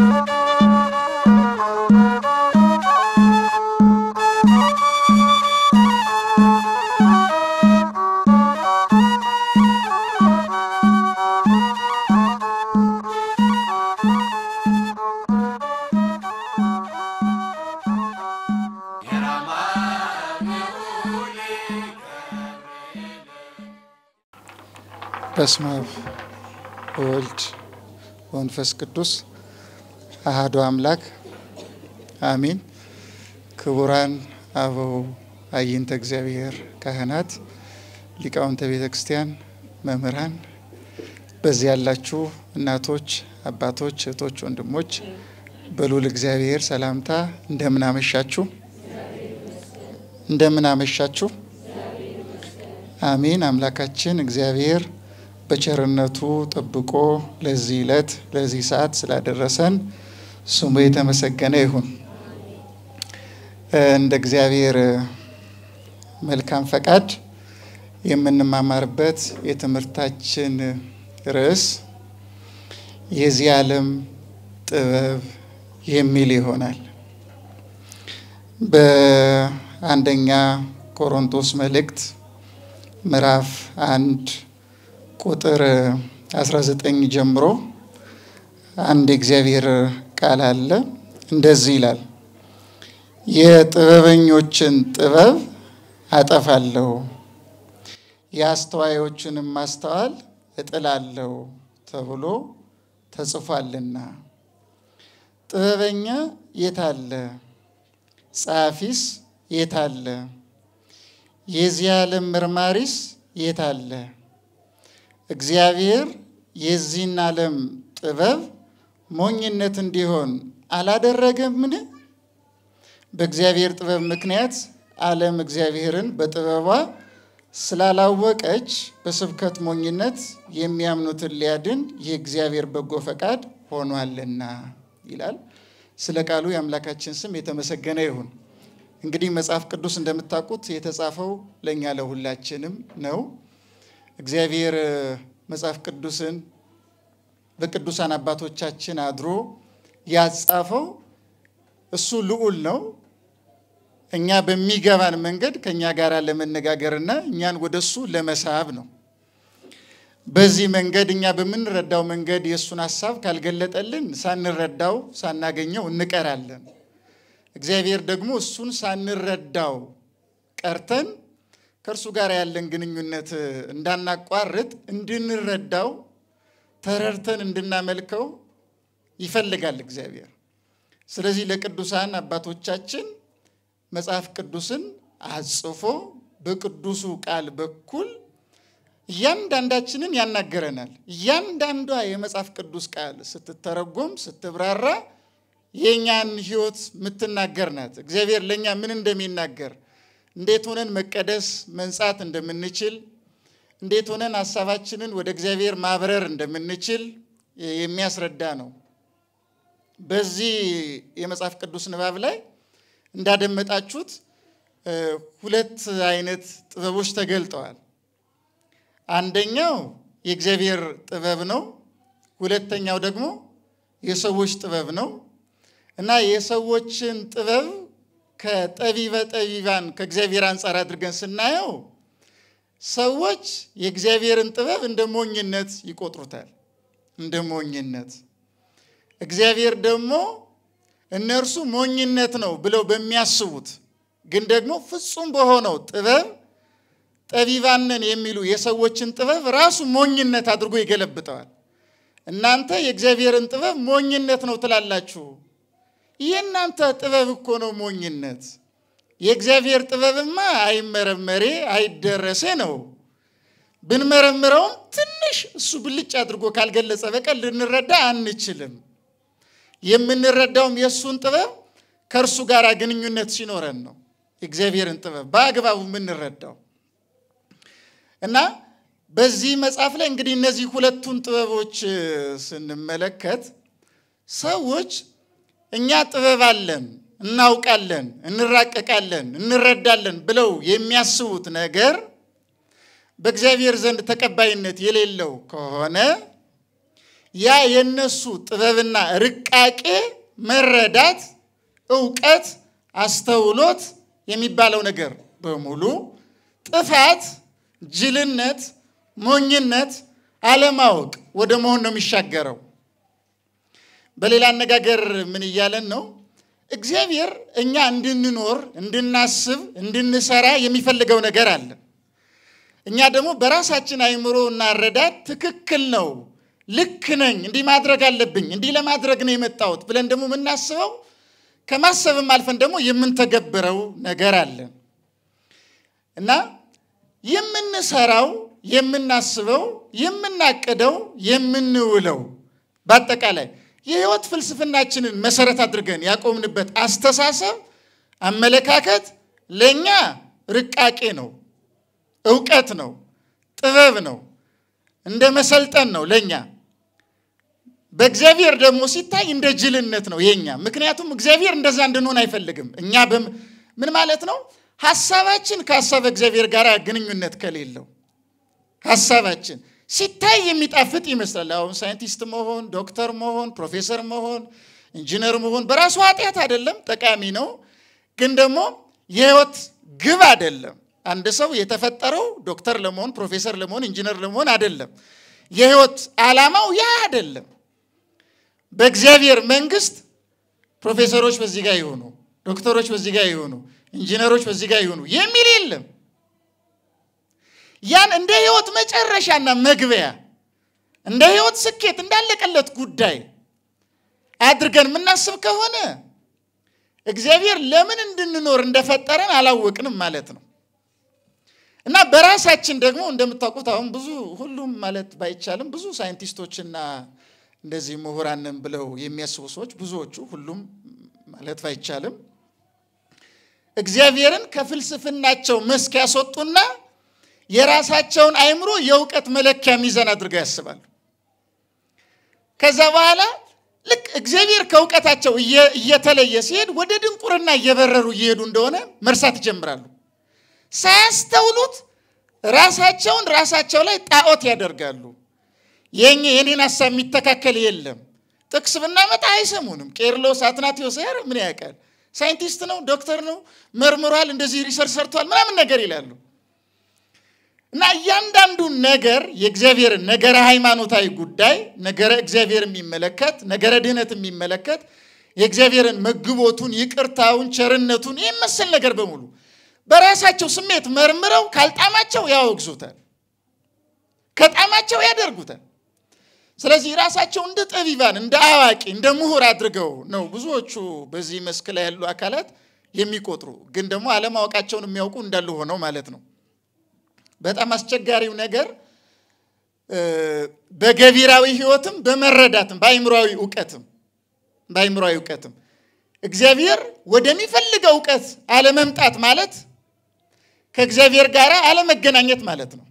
በስመ አብ ወወልድ ወመንፈስ ቅዱስ አህዶ አምላክ አሚን። ክቡራን አበው አይንተ እግዚአብሔር ካህናት፣ ሊቃውንተ ቤተ ክርስቲያን፣ መምህራን፣ በዚህ ያላችሁ እናቶች፣ አባቶች፣ እህቶች፣ ወንድሞች በሉል እግዚአብሔር ሰላምታ እንደምን አመሻችሁ፣ እንደምን አመሻችሁ። አሚን። አምላካችን እግዚአብሔር በቸርነቱ ጠብቆ ለዚህ ዕለት ለዚህ ሰዓት ስላደረሰን ስሙ የተመሰገነ ይሁን። እንደ እግዚአብሔር መልካም ፈቃድ የምንማማርበት የትምህርታችን ርዕስ የዚህ ዓለም ጥበብ የሚል ይሆናል። በአንደኛ ቆሮንቶስ መልእክት ምዕራፍ አንድ ቁጥር 19 ጀምሮ አንድ የእግዚአብሔር ቃል አለ። እንደዚህ ይላል፣ የጥበበኞችን ጥበብ አጠፋለሁ፣ የአስተዋዮችንም ማስተዋል እጥላለሁ ተብሎ ተጽፏልና። ጥበበኛ የታለ? ጸሐፊስ የታለ? የዚህ ዓለም የት የታለ? እግዚአብሔር የዚህን ዓለም ጥበብ ሞኝነት እንዲሆን አላደረገምን? በእግዚአብሔር ጥበብ ምክንያት ዓለም እግዚአብሔርን በጥበቧ ስላላወቀች በስብከት ሞኝነት የሚያምኑትን ሊያድን የእግዚአብሔር በጎ ፈቃድ ሆኗልና ይላል። ስለ ቃሉ የአምላካችን ስም የተመሰገነ ይሁን። እንግዲህ መጽሐፍ ቅዱስ እንደምታውቁት የተጻፈው ለእኛ ለሁላችንም ነው። እግዚአብሔር መጽሐፍ ቅዱስን በቅዱሳን አባቶቻችን አድሮ ያጻፈው እሱ ልዑል ነው። እኛ በሚገባን መንገድ ከእኛ ጋር ለመነጋገርና እኛን ወደ እሱ ለመሳብ ነው። በዚህ መንገድ እኛ በምንረዳው መንገድ የእሱን ሀሳብ ካልገለጠልን ሳንረዳው ሳናገኘው እንቀራለን። እግዚአብሔር ደግሞ እሱን ሳንረዳው ቀርተን ከእርሱ ጋር ያለን ግንኙነት እንዳናቋርጥ እንድንረዳው ተረድተን እንድናመልከው ይፈልጋል እግዚአብሔር። ስለዚህ ለቅዱሳን አባቶቻችን መጽሐፍ ቅዱስን አጽፎ በቅዱሱ ቃል በኩል እያንዳንዳችንን ያናገረናል። እያንዳንዷ የመጽሐፍ ቅዱስ ቃል ስትተረጎም ስትብራራ የእኛን ሕይወት የምትናገር ናት። እግዚአብሔር ለእኛ ምን እንደሚናገር እንዴት ሆነን መቀደስ መንጻት እንደምንችል እንዴት ሆነን ሀሳባችንን ወደ እግዚአብሔር ማብረር እንደምንችል የሚያስረዳ ነው። በዚህ የመጽሐፍ ቅዱስ ንባብ ላይ እንዳደመጣችሁት ሁለት አይነት ጥበቦች ተገልጠዋል። አንደኛው የእግዚአብሔር ጥበብ ነው። ሁለተኛው ደግሞ የሰዎች ጥበብ ነው እና የሰዎችን ጥበብ ከጠቢበ ጠቢባን ከእግዚአብሔር አንጻር አድርገን ስናየው ሰዎች የእግዚአብሔርን ጥበብ እንደ ሞኝነት ይቆጥሩታል፣ እንደ ሞኝነት። እግዚአብሔር ደግሞ እነርሱ ሞኝነት ነው ብለው በሚያስቡት ግን ደግሞ ፍጹም በሆነው ጥበብ ጠቢባነን የሚሉ የሰዎችን ጥበብ ራሱ ሞኝነት አድርጎ ይገለብጠዋል። እናንተ የእግዚአብሔርን ጥበብ ሞኝነት ነው ትላላችሁ። የእናንተ ጥበብ እኮ ነው ሞኝነት። የእግዚአብሔር ጥበብማ አይመረመሬ አይደረሴ ነው። ብንመረምረውም ትንሽ እሱ ብልጭ አድርጎ ካልገለጸ በቀር ልንረዳ አንችልም። የምንረዳውም የእሱን ጥበብ ከእርሱ ጋር ግንኙነት ሲኖረን ነው። እግዚአብሔርን ጥበብ በአግባቡ የምንረዳው እና በዚህ መጽሐፍ ላይ እንግዲህ እነዚህ ሁለቱን ጥበቦች ስንመለከት ሰዎች እኛ ጥበብ አለን እናውቃለን፣ እንራቀቃለን፣ እንረዳለን ብለው የሚያስቡት ነገር በእግዚአብሔር ዘንድ ተቀባይነት የሌለው ከሆነ ያ የነሱ ጥበብና ርቃቄ መረዳት፣ እውቀት፣ አስተውሎት የሚባለው ነገር በሙሉ ጥፋት፣ ጅልነት፣ ሞኝነት፣ አለማወቅ ወደ መሆን ነው የሚሻገረው። በሌላ አነጋገር ምን እያለን ነው? እግዚአብሔር እኛ እንድንኖር፣ እንድናስብ፣ እንድንሰራ የሚፈልገው ነገር አለ። እኛ ደግሞ በራሳችን አይምሮ እና ትክክል ነው፣ ልክ ነኝ፣ እንዲህ ማድረግ አለብኝ፣ እንዲህ ለማድረግ ነው የመጣሁት ብለን ደግሞ የምናስበው ከማሰብም አልፈን ደግሞ የምንተገብረው ነገር አለ እና የምንሰራው፣ የምናስበው፣ የምናቅደው፣ የምንውለው በአጠቃላይ የህይወት ፍልስፍናችንን መሰረት አድርገን ያቆምንበት አስተሳሰብ፣ አመለካከት ለእኛ ርቃቄ ነው፣ እውቀት ነው፣ ጥበብ ነው፣ እንደ መሰልጠን ነው ለእኛ። በእግዚአብሔር ደግሞ ሲታይ እንደ ጅልነት ነው የኛ። ምክንያቱም እግዚአብሔር እንደዛ እንድንሆን አይፈልግም። እኛ ምን ማለት ነው? ሀሳባችን ከሀሳብ እግዚአብሔር ጋር ግንኙነት ከሌለው ሀሳባችን ሲታይ የሚጣፍጥ ይመስላል። አሁን ሳይንቲስት መሆን፣ ዶክተር መሆን፣ ፕሮፌሰር መሆን፣ ኢንጂነር መሆን በራሱ ኃጢአት አይደለም፣ ጠቃሚ ነው። ግን ደግሞ የህይወት ግብ አይደለም። አንድ ሰው የተፈጠረው ዶክተር ለመሆን፣ ፕሮፌሰር ለመሆን፣ ኢንጂነር ለመሆን አይደለም። የህይወት ዓላማው ያ አይደለም። በእግዚአብሔር መንግስት ፕሮፌሰሮች በዚህ ጋር ይሆኑ፣ ዶክተሮች በዚህ ጋር ይሆኑ፣ ኢንጂነሮች በዚህ ጋር ይሆኑ የሚል የለም። ያን እንደ ህይወት መጨረሻና መግቢያ እንደ ህይወት ስኬት እንዳለቀለት ጉዳይ አድርገን የምናስብ ከሆነ እግዚአብሔር ለምን እንድንኖር እንደፈጠረን አላወቅንም ማለት ነው። እና በራሳችን ደግሞ እንደምታውቁት አሁን ብዙ ሁሉም ማለት ባይቻልም ብዙ ሳይንቲስቶችና እንደዚህ ምሁራንን ብለው የሚያስቡ ሰዎች ብዙዎቹ ሁሉም ማለት ባይቻልም እግዚአብሔርን ከፍልስፍናቸው መስክ ያስወጡና የራሳቸውን አይምሮ የእውቀት መለኪያ ሚዛን አድርገው ያስባሉ። ከዛ በኋላ ልክ እግዚአብሔር ከእውቀታቸው እየተለየ ሲሄድ ወደ ድንቁርና እየበረሩ እየሄዱ እንደሆነ መርሳት ይጀምራሉ። ሳያስተውሉት ራሳቸውን ራሳቸው ላይ ጣዖት ያደርጋሉ። የኝ የኔን ሀሳብ የሚተካከል የለም። ጥቅስ ብናመጣ አይሰሙንም። ቄርሎስ አትናቴዎስ ያር ምን ያውቃል? ሳይንቲስት ነው፣ ዶክተር ነው፣ መርምሯል፣ እንደዚህ ሪሰርች ሰርቷል ምናምን ነገር ይላሉ። እና እያንዳንዱን ነገር የእግዚአብሔር ነገረ ሃይማኖታዊ ጉዳይ ነገረ እግዚአብሔር የሚመለከት ነገረ ድህነት የሚመለከት የእግዚአብሔርን መግቦቱን፣ ይቅርታውን፣ ቸርነቱን ይህ መሰል ነገር በሙሉ በራሳቸው ስሜት መርምረው ካልጣማቸው ያወግዙታል፣ ከጣማቸው ያደርጉታል። ስለዚህ ራሳቸው እንደ ጠቢባን፣ እንደ አዋቂ፣ እንደ ምሁር አድርገው ነው ብዙዎቹ በዚህ መስክ ላይ ያሉ አካላት የሚቆጥሩ። ግን ደግሞ አለማወቃቸውን የሚያውቁ እንዳሉ ሆነው ማለት ነው። በጣም አስቸጋሪው ነገር በገቢራዊ ህይወትም በመረዳትም በአይምሯዊ እውቀትም በአይምሯዊ እውቀትም እግዚአብሔር ወደሚፈልገው እውቀት አለመምጣት ማለት ከእግዚአብሔር ጋር አለመገናኘት ማለት ነው።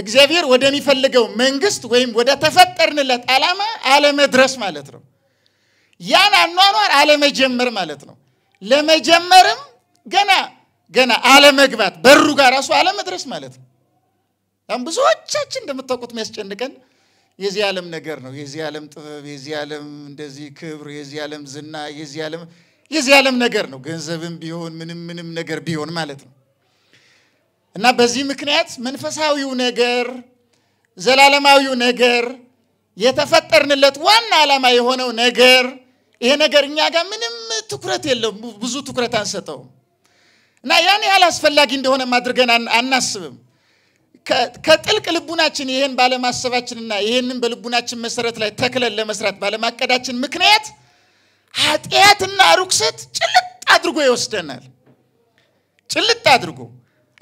እግዚአብሔር ወደሚፈልገው መንግስት ወይም ወደ ተፈጠርንለት ዓላማ አለመድረስ ማለት ነው። ያን አኗኗር አለመጀመር ማለት ነው። ለመጀመርም ገና ገና አለመግባት በሩ ጋር ራሱ አለመድረስ ማለት ነው። በጣም ብዙዎቻችን እንደምታውቁት የሚያስጨንቀን የዚህ ዓለም ነገር ነው። የዚህ ዓለም ጥበብ፣ የዚህ ዓለም እንደዚህ ክብር፣ የዚህ ዓለም ዝና፣ የዚህ ዓለም የዚህ ዓለም ነገር ነው። ገንዘብም ቢሆን ምንም ምንም ነገር ቢሆን ማለት ነው እና በዚህ ምክንያት መንፈሳዊው ነገር ዘላለማዊው ነገር የተፈጠርንለት ዋና ዓላማ የሆነው ነገር ይሄ ነገር እኛ ጋር ምንም ትኩረት የለውም። ብዙ ትኩረት አንሰጠውም። እና ያን ያህል አስፈላጊ እንደሆነ አድርገን አናስብም። ከጥልቅ ልቡናችን ይህን ባለማሰባችንና ይህንን በልቡናችን መሰረት ላይ ተክለን ለመስራት ባለማቀዳችን ምክንያት ኃጢአትና ሩክሰት ጭልጥ አድርጎ ይወስደናል። ጭልጥ አድርጎ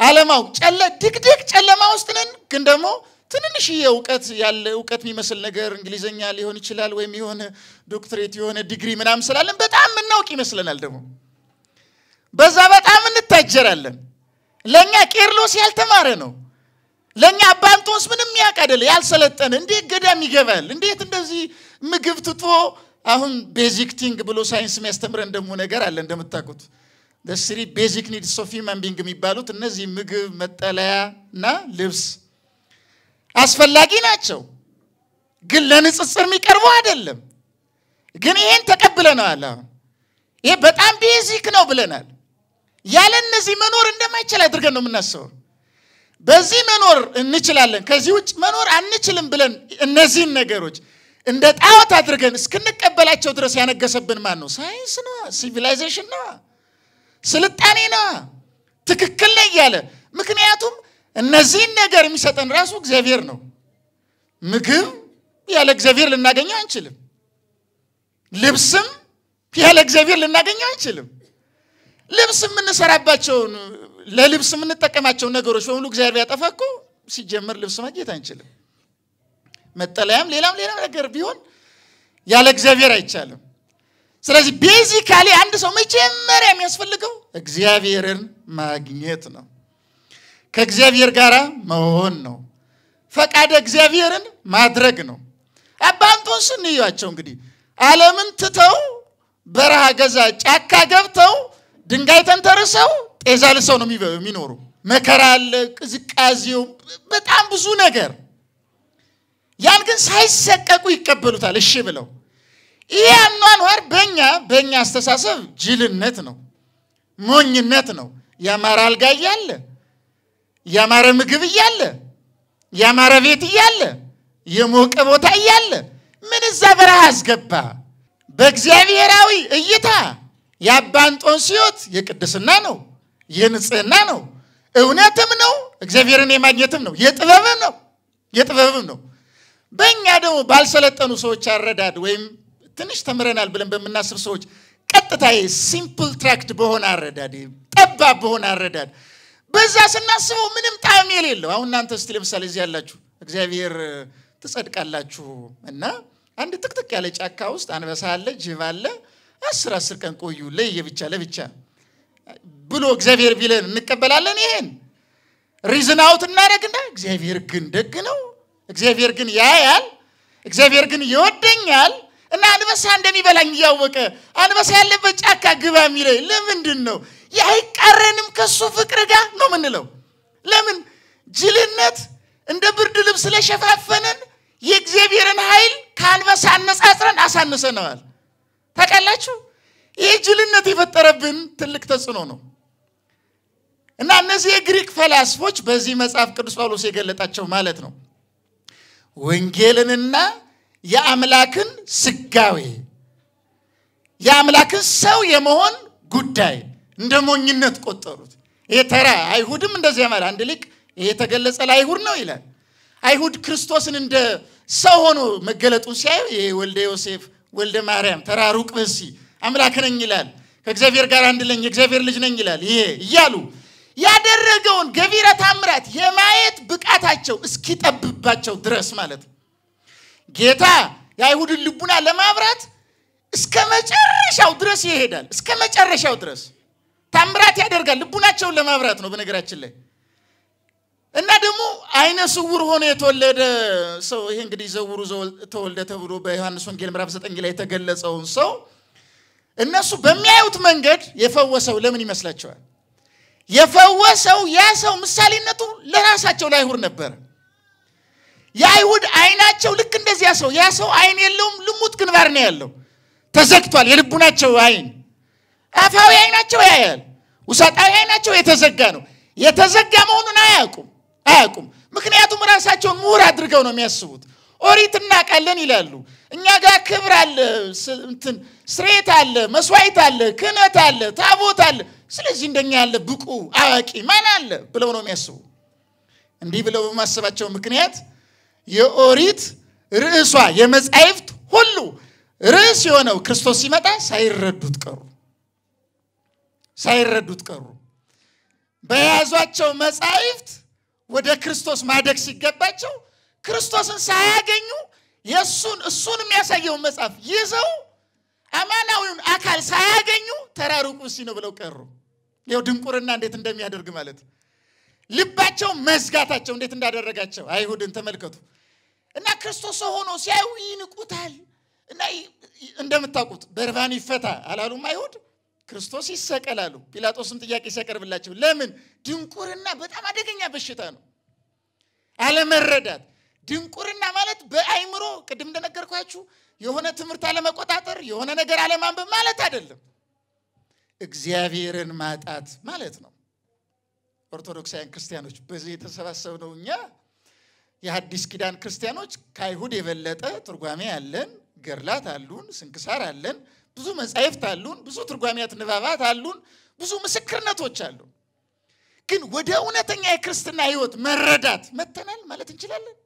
አለማው ጨለ ድቅድቅ ጨለማ ውስጥ ነን፣ ግን ደግሞ ትንንሽዬ እውቀት ያለ እውቀት የሚመስል ነገር እንግሊዝኛ ሊሆን ይችላል ወይም የሆነ ዶክትሬት የሆነ ዲግሪ ምናምን ስላለን በጣም የምናውቅ ይመስለናል ደግሞ በዛ በጣም እንዘረጀራለን። ለእኛ ቄርሎስ ያልተማረ ነው። ለእኛ አባንቶስ ምንም ያቀደል ያልሰለጠነ። እንዴት ገዳም ይገባል? እንዴት እንደዚህ ምግብ ትቶ አሁን ቤዚክ ቲንግ ብሎ ሳይንስ የሚያስተምረን ደግሞ ነገር አለ እንደምታውቁት ስሪ ቤዚክ ኒድስ ኦፍ ሂውማን ቢንግ የሚባሉት እነዚህ ምግብ፣ መጠለያ እና ልብስ አስፈላጊ ናቸው፣ ግን ለንጽጽር የሚቀርቡ አይደለም። ግን ይሄን ተቀብለነዋል። አሁን ይሄ በጣም ቤዚክ ነው ብለናል። ያለ እነዚህ መኖር እንደማይችል አድርገን ነው የምናስበው። በዚህ መኖር እንችላለን፣ ከዚህ ውጭ መኖር አንችልም ብለን እነዚህን ነገሮች እንደ ጣዖት አድርገን እስክንቀበላቸው ድረስ ያነገሰብን ማን ነው? ሳይንስ ነ ሲቪላይዜሽን ነ ስልጣኔ ነ ትክክል ነው እያለ ምክንያቱም እነዚህን ነገር የሚሰጠን ራሱ እግዚአብሔር ነው። ምግብ ያለ እግዚአብሔር ልናገኘው አንችልም። ልብስም ያለ እግዚአብሔር ልናገኘው አንችልም። ልብስ የምንሰራባቸውን ለልብስ የምንጠቀማቸውን ነገሮች በሙሉ እግዚአብሔር ቢያጠፋ እኮ ሲጀምር ልብስ ማግኘት አንችልም። መጠለያም ሌላም ሌላም ነገር ቢሆን ያለ እግዚአብሔር አይቻልም። ስለዚህ ቤዚካሊ አንድ ሰው መጀመሪያ የሚያስፈልገው እግዚአብሔርን ማግኘት ነው። ከእግዚአብሔር ጋር መሆን ነው። ፈቃደ እግዚአብሔርን ማድረግ ነው። አባ እንጦንስ እንግዲህ ዓለምን ትተው በረሃ ገዛ ጫካ ገብተው ድንጋይ ተንተርሰው ጤዛ ልሰው ነው የሚኖሩ። መከራ አለ፣ ቅዝቃዜው፣ በጣም ብዙ ነገር። ያን ግን ሳይሰቀቁ ይቀበሉታል እሺ ብለው። ይህ አኗኗር በእኛ በእኛ አስተሳሰብ ጅልነት ነው፣ ሞኝነት ነው። ያማረ አልጋ እያለ ያማረ ምግብ እያለ ያማረ ቤት እያለ የሞቀ ቦታ እያለ ምን እዛ በረሃ አስገባ? በእግዚአብሔራዊ እይታ የአባንጦን ሲዮት የቅድስና ነው፣ የንጽህና ነው፣ እውነትም ነው፣ እግዚአብሔርን የማግኘትም ነው፣ የጥበብም ነው የጥበብም ነው። በእኛ ደግሞ ባልሰለጠኑ ሰዎች አረዳድ ወይም ትንሽ ተምረናል ብለን በምናስብ ሰዎች ቀጥታ ሲምፕል ትራክት በሆነ አረዳድ ጠባብ በሆነ አረዳድ በዛ ስናስበው ምንም ጣዕም የሌለው። አሁን እናንተ እስቲ ለምሳሌ እዚህ ያላችሁ እግዚአብሔር ትጸድቃላችሁ እና አንድ ጥቅጥቅ ያለ ጫካ ውስጥ አንበሳ አለ፣ ጅብ አለ፣ አስር አስር ቀን ቆዩ ለየብቻ ለብቻ ብሎ እግዚአብሔር ቢለን እንቀበላለን። ይሄን ሪዝን አውት እናደረግና እግዚአብሔር ግን ደግ ነው፣ እግዚአብሔር ግን ያያል፣ እግዚአብሔር ግን ይወደኛል እና አንበሳ እንደሚበላኝ እያወቀ አንበሳ ያለበት ጫካ ግባ የሚለኝ ለምንድን ነው? አይቃረንም ከሱ ፍቅር ጋር ነው ምንለው። ለምን ጅልነት እንደ ብርድ ልብስ ስለሸፋፈነን የእግዚአብሔርን ኃይል ከአንበሳ አነጻጽረን አሳንሰነዋል። ታውቃላችሁ? ይህ ጅልነት የፈጠረብን ትልቅ ተጽዕኖ ነው እና እነዚህ የግሪክ ፈላስፎች በዚህ መጽሐፍ ቅዱስ ጳውሎስ የገለጣቸው ማለት ነው ወንጌልንና የአምላክን ስጋዌ የአምላክን ሰው የመሆን ጉዳይ እንደ ሞኝነት ቆጠሩት። ይሄ ተራ አይሁድም እንደዚህ ያማል። አንድ ሊቅ ይሄ የተገለጸ ለአይሁድ ነው ይላል። አይሁድ ክርስቶስን እንደ ሰው ሆኖ መገለጡን ሲያዩ ይሄ ወልደ ዮሴፍ ወልደ ማርያም ተራሩቅ በሲ አምላክ ነኝ ይላል። ከእግዚአብሔር ጋር አንድ ነኝ፣ የእግዚአብሔር ልጅ ነኝ ይላል። ይሄ እያሉ ያደረገውን ገቢረ ታምራት የማየት ብቃታቸው እስኪጠብባቸው ድረስ ማለት ነው። ጌታ የአይሁድን ልቡና ለማብራት እስከ መጨረሻው ድረስ ይሄዳል። እስከ መጨረሻው ድረስ ታምራት ያደርጋል። ልቡናቸውን ለማብራት ነው። በነገራችን ላይ እና ደግሞ አይነ ስውር ሆኖ የተወለደ ሰው ይሄ እንግዲህ ዘውሩ ተወልደ ተብሎ በዮሐንስ ወንጌል ምዕራፍ 9 ላይ የተገለጸውን ሰው እነሱ በሚያዩት መንገድ የፈወሰው ለምን ይመስላቸዋል? የፈወሰው ያ ሰው ምሳሌነቱ ለራሳቸው ለአይሁድ ነበር። የአይሁድ አይናቸው ልክ እንደዚያ ሰው ያ ሰው አይን የለውም፣ ልሙት ግንባር ነው ያለው፣ ተዘግቷል። የልቡናቸው አይን አፋዊ አይናቸው ያያል፣ ውሳጣዊ አይናቸው የተዘጋ ነው። የተዘጋ መሆኑን አያውቁም። አያውቁም። ምክንያቱም ራሳቸውን ምሁር አድርገው ነው የሚያስቡት። ኦሪት እናውቃለን ይላሉ። እኛ ጋር ክብር አለ፣ እንትን ስሬት አለ፣ መስዋዕት አለ፣ ክህነት አለ፣ ታቦት አለ። ስለዚህ እንደኛ ያለ ብቁ አዋቂ ማን አለ ብለው ነው የሚያስቡ። እንዲህ ብለው በማሰባቸው ምክንያት የኦሪት ርዕሷ የመጻሕፍት ሁሉ ርዕስ የሆነው ክርስቶስ ሲመጣ ሳይረዱት ቀሩ ሳይረዱት ቀሩ። በያዟቸው መጻሕፍት ወደ ክርስቶስ ማደግ ሲገባቸው ክርስቶስን ሳያገኙ የእሱን እሱን የሚያሳየውን መጽሐፍ ይዘው አማናዊውን አካል ሳያገኙ ተራሩቁ ሲ ነው ብለው ቀሩ። ይኸው ድንቁርና እንዴት እንደሚያደርግ ማለት ልባቸው መዝጋታቸው እንዴት እንዳደረጋቸው አይሁድን ተመልከቱ እና ክርስቶስ ሆኖ ሲያዩ ይንቁታል እና እንደምታውቁት በርባን ይፈታ አላሉም አይሁድ ክርስቶስ ይሰቀል አሉ። ጲላጦስም ጥያቄ ሲያቀርብላቸው ለምን? ድንቁርና በጣም አደገኛ በሽታ ነው። አለመረዳት። ድንቁርና ማለት በአይምሮ ቅድም እንደነገርኳችሁ የሆነ ትምህርት አለመቆጣጠር፣ የሆነ ነገር አለማንበብ ማለት አይደለም። እግዚአብሔርን ማጣት ማለት ነው። ኦርቶዶክሳውያን ክርስቲያኖች በዚህ የተሰባሰብነው እኛ የሐዲስ ኪዳን ክርስቲያኖች ከአይሁድ የበለጠ ትርጓሜ አለን፣ ገድላት አሉን፣ ስንክሳር አለን፣ ብዙ መጻሕፍት አሉን፣ ብዙ ትርጓሚያት ንባባት አሉን፣ ብዙ ምስክርነቶች አሉን። ግን ወደ እውነተኛ የክርስትና ህይወት መረዳት መተናል ማለት እንችላለን።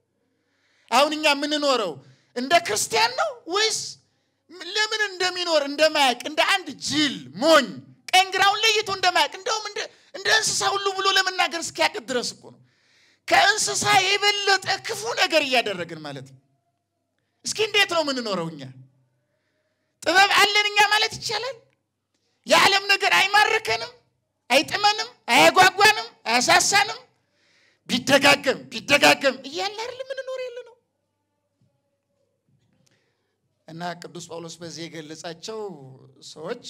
አሁን እኛ የምንኖረው እንደ ክርስቲያን ነው ወይስ ለምን እንደሚኖር እንደማያቅ እንደ አንድ ጅል ሞኝ ቀኝ ግራውን ለይቶ እንደማያቅ እንደውም እንደ እንስሳ ሁሉ ብሎ ለመናገር እስኪያቅት ድረስ እኮ ነው። ከእንስሳ የበለጠ ክፉ ነገር እያደረግን ማለት ነው። እስኪ እንዴት ነው የምንኖረው እኛ? ጥበብ አለን እኛ ማለት ይቻላል። የዓለም ነገር አይማርከንም፣ አይጥመንም፣ አያጓጓንም፣ አያሳሳንም። ቢደጋገም ቢደጋገም እያለ አይደል ምንኖር የለ ነው እና ቅዱስ ጳውሎስ በዚህ የገለጻቸው ሰዎች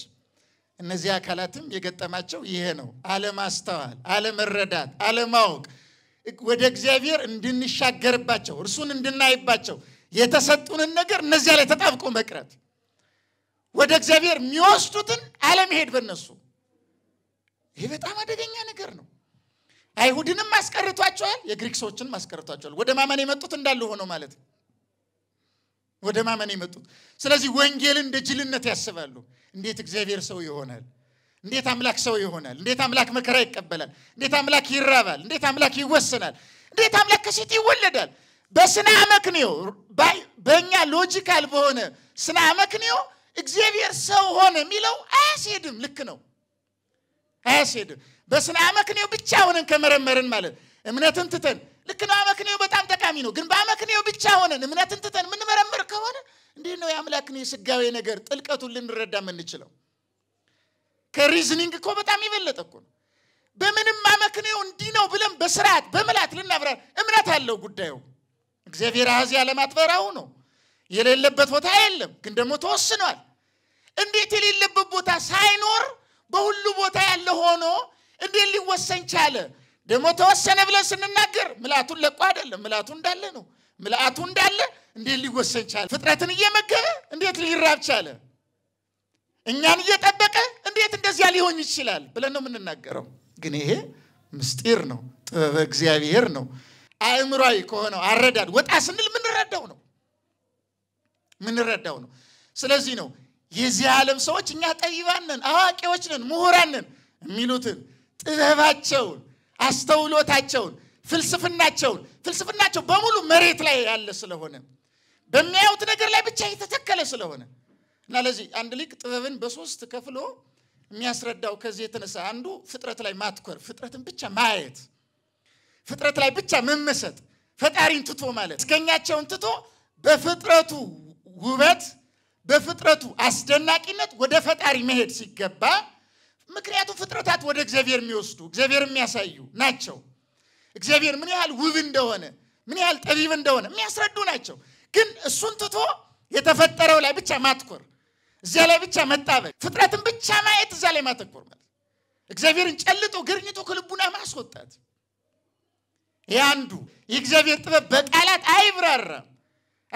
እነዚህ አካላትም የገጠማቸው ይሄ ነው። አለማስተዋል፣ አለመረዳት፣ አለማወቅ ወደ እግዚአብሔር እንድንሻገርባቸው እርሱን እንድናይባቸው የተሰጡንን ነገር እነዚያ ላይ ተጣብቆ መቅረት ወደ እግዚአብሔር የሚወስዱትን አለመሄድ በነሱ ይህ በጣም አደገኛ ነገር ነው አይሁድንም አስቀርቷቸዋል የግሪክ ሰዎችንም ማስቀርቷቸዋል ወደ ማመን የመጡት እንዳሉ ሆነው ማለት ነው ወደ ማመን የመጡት ስለዚህ ወንጌልን እንደ ጅልነት ያስባሉ እንዴት እግዚአብሔር ሰው ይሆናል እንዴት አምላክ ሰው ይሆናል እንዴት አምላክ መከራ ይቀበላል እንዴት አምላክ ይራባል እንዴት አምላክ ይወሰናል እንዴት አምላክ ከሴት ይወለዳል በስነ አመክንዮ በእኛ ሎጂካል በሆነ ስነ አመክንዮ እግዚአብሔር ሰው ሆነ የሚለው አያስሄድም። ልክ ነው፣ አያስሄድም። በስነ አመክንዮ ብቻ ሆነን ከመረመርን ማለት እምነትን ትተን ልክ ነው። አመክንዮ በጣም ጠቃሚ ነው። ግን በአመክንዮ ብቻ ሆነን እምነትን ትተን የምንመረምር ከሆነ እንዴት ነው የአምላክን የስጋዊ ነገር ጥልቀቱን ልንረዳ የምንችለው? ከሪዝኒንግ እኮ በጣም የበለጠ እኮ ነው። በምንም አመክንዮ እንዲህ ነው ብለን በስርዓት በምላት ልናብራር እምነት አለው ጉዳዩ። እግዚአብሔር አህዚያ ለማትበራው ነው። የሌለበት ቦታ የለም፣ ግን ደግሞ ተወስኗል። እንዴት የሌለበት ቦታ ሳይኖር በሁሉ ቦታ ያለ ሆኖ እንዴት ሊወሰን ቻለ? ደግሞ ተወሰነ ብለን ስንናገር ምልአቱን ለቆ አይደለም፣ ምልአቱ እንዳለ ነው። ምልአቱ እንዳለ እንዴት ሊወሰን ቻለ? ፍጥረትን እየመገበ እንዴት ሊራብ ቻለ? እኛን እየጠበቀ እንዴት እንደዚያ ሊሆን ይችላል ብለን ነው የምንናገረው። ግን ይሄ ምስጢር ነው፣ ጥበበ እግዚአብሔር ነው። አእምሯዊ ከሆነው አረዳድ ወጣ ስንል የምንረዳው ነው። የምንረዳው ነው። ስለዚህ ነው የዚህ ዓለም ሰዎች እኛ ጠቢባን ነን፣ አዋቂዎች ነን፣ ምሁራን ነን የሚሉትን ጥበባቸውን፣ አስተውሎታቸውን፣ ፍልስፍናቸውን ፍልስፍናቸው በሙሉ መሬት ላይ ያለ ስለሆነ በሚያዩት ነገር ላይ ብቻ የተተከለ ስለሆነ እና ለዚህ አንድ ሊቅ ጥበብን በሶስት ከፍሎ የሚያስረዳው ከዚህ የተነሳ አንዱ ፍጥረት ላይ ማትኮር፣ ፍጥረትን ብቻ ማየት፣ ፍጥረት ላይ ብቻ መመሰጥ፣ ፈጣሪን ትቶ ማለት እስከኛቸውን ትቶ በፍጥረቱ ውበት፣ በፍጥረቱ አስደናቂነት ወደ ፈጣሪ መሄድ ሲገባ ምክንያቱም ፍጥረታት ወደ እግዚአብሔር የሚወስዱ እግዚአብሔር የሚያሳዩ ናቸው። እግዚአብሔር ምን ያህል ውብ እንደሆነ ምን ያህል ጠቢብ እንደሆነ የሚያስረዱ ናቸው። ግን እሱን ትቶ የተፈጠረው ላይ ብቻ ማትኮር፣ እዚያ ላይ ብቻ መጣበቅ፣ ፍጥረትን ብቻ ማየት፣ እዚያ ላይ ማተኮር ማለት እግዚአብሔርን ጨልጦ ግርኝቶ ከልቡና ማስወጣት ይህ አንዱ የእግዚአብሔር ጥበብ በቃላት አይብራራም።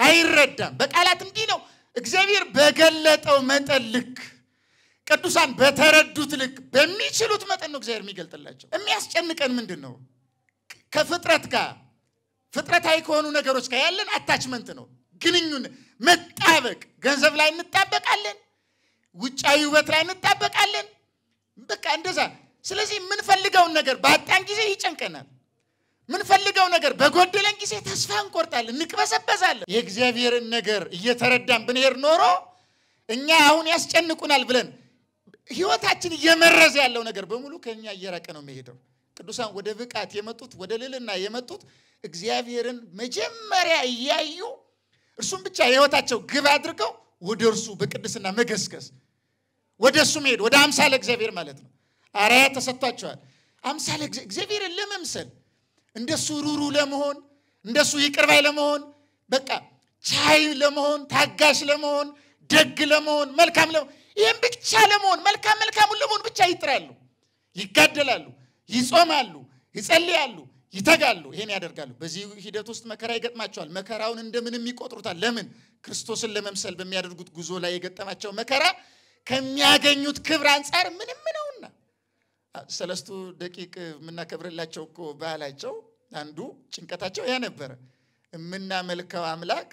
አይረዳም። በቃላት እንዲህ ነው። እግዚአብሔር በገለጠው መጠን ልክ ቅዱሳን በተረዱት ልክ በሚችሉት መጠን ነው እግዚአብሔር የሚገልጥላቸው። የሚያስጨንቀን ምንድን ነው? ከፍጥረት ጋር ፍጥረታዊ ከሆኑ ነገሮች ጋር ያለን አታችመንት ነው፣ ግንኙነት፣ መጣበቅ። ገንዘብ ላይ እንጣበቃለን፣ ውጫዊ ውበት ላይ እንጣበቃለን። በቃ እንደዛ። ስለዚህ የምንፈልገውን ነገር በአጣን ጊዜ ይጨንቀናል። ምንፈልገው ነገር በጎደለን ጊዜ ተስፋ እንቆርጣለን፣ እንቅበሰበዛለን። የእግዚአብሔርን ነገር እየተረዳን ብንሄድ ኖሮ እኛ አሁን ያስጨንቁናል ብለን ህይወታችን እየመረዘ ያለው ነገር በሙሉ ከኛ እየራቀ ነው የሚሄደው። ቅዱሳን ወደ ብቃት የመጡት ወደ ልልና የመጡት እግዚአብሔርን መጀመሪያ እያዩ እርሱም ብቻ የህይወታቸው ግብ አድርገው ወደ እርሱ በቅድስና መገስገስ ወደ እሱ መሄድ ወደ አምሳለ እግዚአብሔር ማለት ነው። አርአያ ተሰጥቷቸዋል። አምሳለ እግዚአብሔርን ለመምሰል እንደሱ ሩሩ ለመሆን እንደሱ ይቅርባይ ለመሆን በቃ ቻይ ለመሆን ታጋሽ ለመሆን ደግ ለመሆን መልካም ለመሆን ይህም ብቻ ለመሆን መልካም መልካሙን ለመሆን ብቻ ይጥራሉ፣ ይጋደላሉ፣ ይጾማሉ፣ ይጸልያሉ፣ ይተጋሉ፣ ይሄን ያደርጋሉ። በዚህ ሂደት ውስጥ መከራ ይገጥማቸዋል። መከራውን እንደምንም ይቆጥሩታል። ለምን? ክርስቶስን ለመምሰል በሚያደርጉት ጉዞ ላይ የገጠማቸው መከራ ከሚያገኙት ክብር አንጻር ምንም ሰለስቱ ደቂቅ የምናከብርላቸው እኮ ባህላቸው አንዱ ጭንቀታቸው ያ ነበረ። የምናመልከው አምላክ